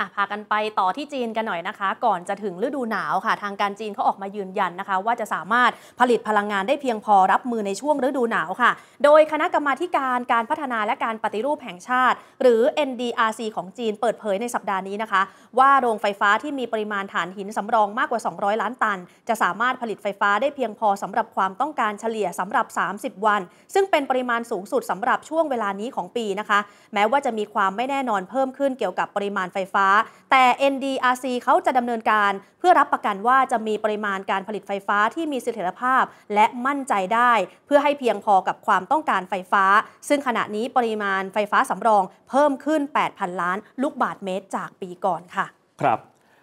อ่ะพากันไปต่อที่จีนกันหน่อยนะคะ ก่อนจะถึงฤดูหนาวค่ะ ทางการจีนเขาออกมายืนยันนะคะ ว่าจะสามารถผลิตพลังงานได้เพียงพอรับมือในช่วงฤดูหนาวค่ะ โดยคณะกรรมาการการพัฒนาและการปฏิรูปแห่งชาติ หรือ NDRC ของจีนเปิดเผยในสัปดาห์นี้นะคะ ว่าโรงไฟฟ้าที่มีปริมาณถ่านหินสำรองมากกว่า 200 ล้านตัน จะสามารถผลิตไฟฟ้าได้เพียงพอสำหรับความต้องการเฉลี่ยสำหรับ 30 วัน ซึ่งเป็นปริมาณสูงสุดสำหรับช่วงเวลานี้ของปีนะคะ แม้ว่าจะมีความไม่แน่นอนเพิ่มขึ้นเกี่ยวกับปริมาณไฟฟ้าาแต่ NDRC เขาจะดำเนินการ เพื่อรับประกันว่าจะมีปริมาณการผลิตไฟฟ้าที่มีเสถียรภาพและมั่นใจได้ เพื่อให้เพียงพอกับความต้องการไฟฟ้า ซึ่งขณะนี้ปริมาณไฟฟ้าสำรอง เพิ่มขึ้น 8,000 ล้านลูกบาทเมตรจากปีก่อนค่ะ ครับ